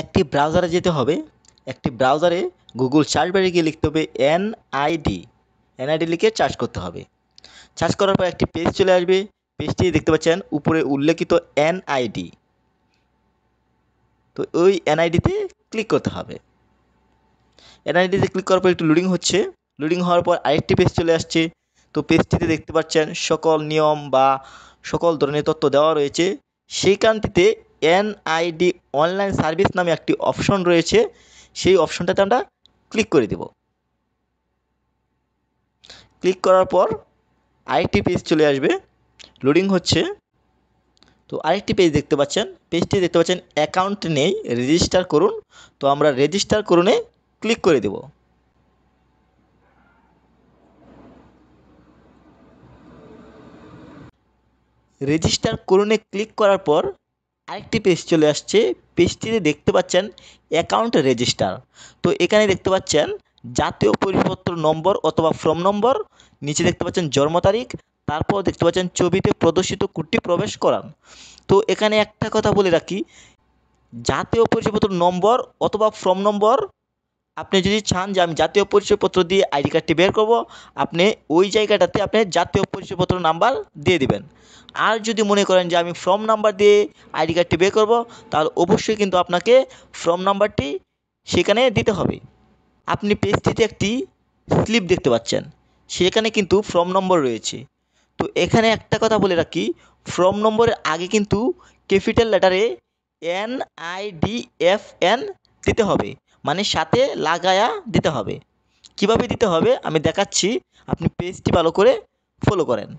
একটি ব্রাউজারে যেতে হবে একটি ব্রাউজারে গুগল সার্চ বারে গিয়ে লিখতে হবে এনআইডি এনআইডি লিখে চার্জ করতে হবে চার্জ করার পর একটি পেজ চলে আসবে পেজটি দেখতে পাচ্ছেন উপরে উল্লেখিত এনআইডি তো ওই এনআইডিতে ক্লিক করতে হবে এনআইডিতে ক্লিক করার পর একটু লোডিং হচ্ছে লোডিং হওয়ার পর আরেকটি পেজ চলে আসছে তো পেজটিতে দেখতে পাচ্ছেন সকল নিয়ম বা সকল ধরনের তথ্য দেওয়া রয়েছে সেইখানটিতে এনআইডি অনলাইন সার্ভিস নামে একটি অপশন রয়েছে সেই অপশনটাতে আমরা ক্লিক করে দেব ক্লিক করার পর আরেকটি পেজ চলে আসবে লোডিং হচ্ছে তো আরেকটি পেজ দেখতে পাচ্ছেন পেজটি দেখতে পাচ্ছেন অ্যাকাউন্ট নেই রেজিস্টার করুন তো আমরা রেজিস্টার করুনে ক্লিক করে দেব রেজিস্টার করুনে ক্লিক করার পর আরেকটি পেজ চলে আসছে পেজটিতে দেখতে পাচ্ছেন অ্যাকাউন্ট রেজিস্টার তো এখানে দেখতে পাচ্ছেন জাতীয় পরিপত্র নম্বর অথবা ফর্ম নম্বর নিচে দেখতে পাচ্ছেন জন্ম তারিখ তারপর দেখতে পাচ্ছেন ছবিতে প্রদর্শিত কুটি প্রবেশ করান তো এখানে একটা কথা বলে রাখি জাতীয় পরিচয়পত্র নম্বর অথবা ফর্ম নম্বর আপনি যদি চান যে আমি জাতীয় পরিচয়পত্র দিয়ে আইডি কার্ডটি বের করব আপনি ওই জায়গাটাতে আপনি জাতীয় পরিচয়পত্র নাম্বার দিয়ে দিবেন আর যদি মনে করেন যে আমি ফর্ম নাম্বার দিয়ে আইডি কার্ডটি বের করব তাহলে অবশ্যই কিন্তু আপনাকে ফর্ম নাম্বারটি সেখানে দিতে হবে আপনি পেজটিতে একটি স্লিপ দেখতে পাচ্ছেন সেখানে কিন্তু ফর্ম নম্বর রয়েছে তো এখানে একটা কথা বলে রাখি ফর্ম নম্বরের আগে কিন্তু ক্যাপিটাল লেটারে N I D F N দিতে হবে মানে সাথে লাগায়া দিতে হবে কিভাবে দিতে হবে আমি দেখাচ্ছি আপনি পেজটি ভালো করে ফলো করেন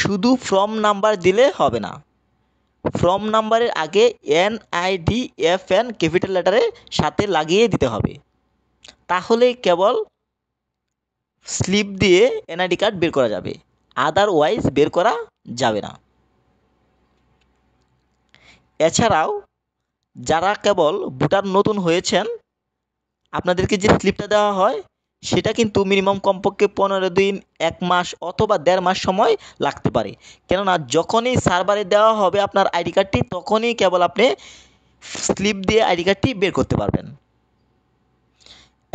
শুধু ফর্ম নাম্বার দিলে হবে না ফর্ম নাম্বারের আগে N I D F N capital লেটারের সাথে লাগিয়ে দিতে হবে তাহলে কেবল স্লিপ দিয়ে এনআইডি কার্ড বের করা যাবে আদারওয়াইজ বের করা যাবে না এছাড়াও যারা কেবল ভোটার নতুন হয়েছেন আপনাদেরকে যে স্লিপটা দেওয়া হয় সেটা কিন্তু মিনিমাম কমপক্ষে পনেরো দিন এক মাস অথবা দেড় মাস সময় লাগতে পারে কেননা যখনই সার্ভারে দেওয়া হবে আপনার আইডি কার্ডটি তখনই কেবল আপনি স্লিপ দিয়ে আইডি কার্ডটি বের করতে পারবেন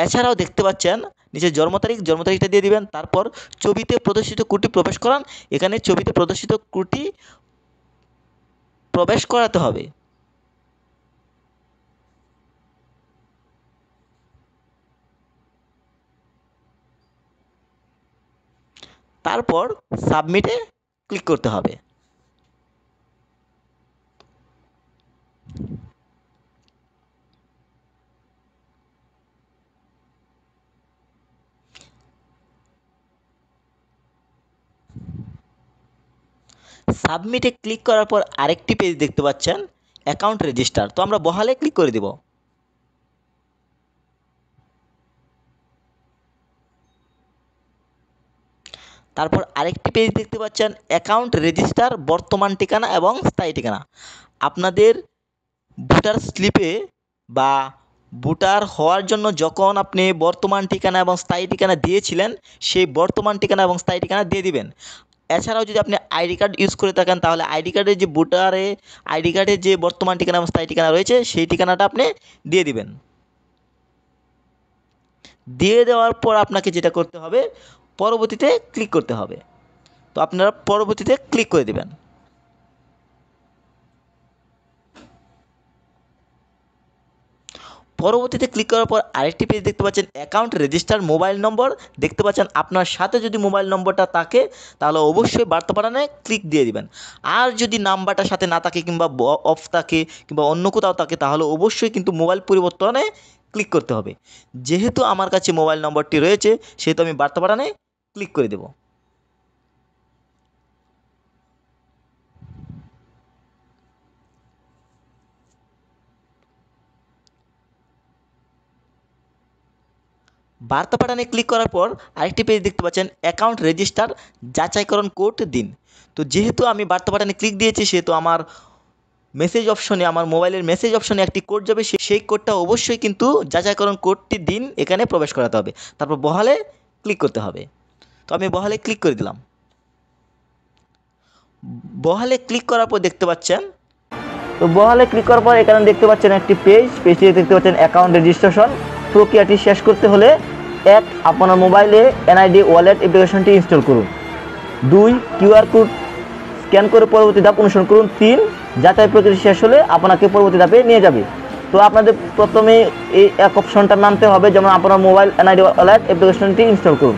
এছাড়াও দেখতে পাচ্ছেন নিচে জন্ম তারিখ জন্ম তারিখটা দিয়ে দিবেন তারপর ছবিতে প্রদর্শিত কুটি প্রবেশ করান এখানে ছবিতে প্রদর্শিত কুটি প্রবেশ করাতে হবে তারপর সাবমিটে ক্লিক করতে হবে সাবমিটে ক্লিক করার পর আরেকটি পেজ দেখতে পাচ্ছেন অ্যাকাউন্ট রেজিস্টার তো আমরা বহালে ক্লিক করে দেব তারপর আরেকটি পেজ দেখতে পাচ্ছেন অ্যাকাউন্ট রেজিস্টার বর্তমান ঠিকানা এবং স্থায়ী ঠিকানা আপনাদের ভোটার স্লিপে বা ভোটার হওয়ার জন্য যখন আপনি বর্তমান ঠিকানা এবং স্থায়ী ঠিকানা দিয়েছিলেন সেই বর্তমান ঠিকানা এবং স্থায়ী ঠিকানা দিয়ে দিবেন এছাড়াও যদি আপনি আইডি কার্ড ইউজ করে থাকেন তাহলে আইডি কার্ডের যে ভোটারে আইডি কার্ডের যে বর্তমান ঠিকানা এবং স্থায়ী ঠিকানা রয়েছে সেই ঠিকানাটা আপনি দিয়ে দিবেন দিয়ে দেওয়ার পর আপনাকে যেটা করতে হবে পরবর্তীতে ক্লিক করতে হবে তো আপনারা পরবর্তীতে ক্লিক করে দেবেন পরবর্তীতে ক্লিক করার পর আরেকটি পেজ দেখতে পাচ্ছেন অ্যাকাউন্ট রেজিস্টার মোবাইল নম্বর দেখতে পাচ্ছেন আপনার সাথে যদি মোবাইল নম্বরটা থাকে তাহলে অবশ্যই বার্তা পাঠানে ক্লিক দিয়ে দিবেন আর যদি নাম্বারটা সাথে না থাকে কিংবা অফ থাকে কিংবা অন্য কোথাও থাকে তাহলে অবশ্যই কিন্তু মোবাইল পরিবর্তনে ক্লিক করতে হবে যেহেতু আমার কাছে মোবাইল নম্বরটি রয়েছে সেহেতু আমি বার্তা পাঠানে ক্লিক করে দেবো বার্তা পাঠানে ক্লিক করার পর আরেকটি পেজ দেখতে পাচ্ছেন অ্যাকাউন্ট রেজিস্টার যাচাইকরণ কোড দিন তো যেহেতু আমি বার্তা পাঠানে ক্লিক দিয়েছি সেহেতু আমার মেসেজ অপশনে আমার মোবাইলের মেসেজ অপশনে একটি কোড যাবে সেই কোডটা অবশ্যই কিন্তু যাচাইকরণ কোডটি দিন এখানে প্রবেশ করাতে হবে তারপর বহালে ক্লিক করতে হবে তো আমি বহালে ক্লিক করে দিলাম বহালে ক্লিক করার পর দেখতে পাচ্ছেন তো বহালে ক্লিক করার পর এখানে দেখতে পাচ্ছেন একটি পেজ পেজটি দেখতে পাচ্ছেন অ্যাকাউন্ট রেজিস্ট্রেশন প্রক্রিয়াটি শেষ করতে হলে এক আপনার মোবাইলে এনআইডি ওয়ালেট অ্যাপ্লিকেশনটি ইনস্টল করুন দুই কিউআর কোড স্ক্যান করে পরবর্তী ধাপ অনুসরণ করুন তিন যাচাই প্রক্রিয়া শেষ হলে আপনাকে পরবর্তী ধাপে নিয়ে যাবে তো আপনাদের প্রথমে এই এক অপশনটা নামতে হবে যেমন আপনার মোবাইল এনআইডি ওয়ালেট অ্যাপ্লিকেশনটি ইনস্টল করুন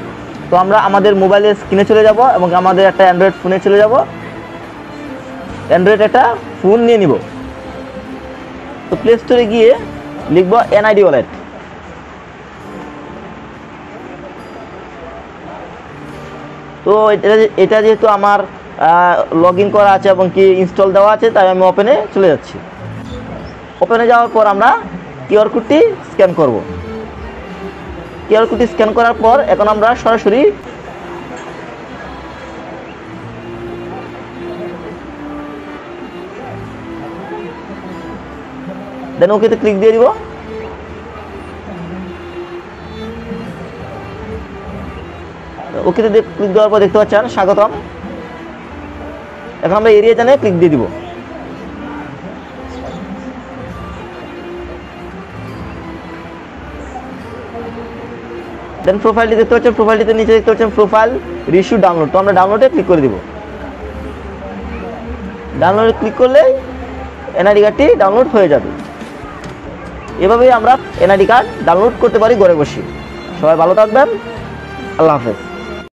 তো আমরা আমাদের মোবাইলের স্ক্রিনে চলে যাব এবং আমাদের একটা অ্যান্ড্রয়েড ফোনে চলে যাব অ্যান্ড্রয়েড একটা ফোন নিয়ে নিব তো প্লে স্টোরে গিয়ে লিখব এনআইডি ওয়ালেট তো এটা এটা যেহেতু আমার লগ করা আছে এবং কি ইনস্টল দেওয়া আছে তাই আমি ওপেনে চলে যাচ্ছি ওপেনে যাওয়ার পর আমরা কিউআর কোডটি স্ক্যান করব কিউআর কোডটি স্ক্যান করার পর এখন আমরা সরাসরি দেন ওকেতে ক্লিক দিয়ে দিব ওকেতে ক্লিক দেওয়ার পর দেখতে পাচ্ছেন স্বাগতম এখন আমরা এরিয়া জানে ক্লিক দিয়ে দিব দেন প্রোফাইলটি দেখতে পাচ্ছেন প্রোফাইলটিতে নিচে দেখতে পাচ্ছেন প্রোফাইল রিশু ডাউনলোড তো আমরা ডাউনলোডে ক্লিক করে দিব ডাউনলোডে ক্লিক করলে এনআইডি কার্ডটি ডাউনলোড হয়ে যাবে এভাবেই আমরা এনআইডি কার্ড ডাউনলোড করতে পারি ঘরে বসে সবাই ভালো থাকবেন আল্লাহ হাফেজ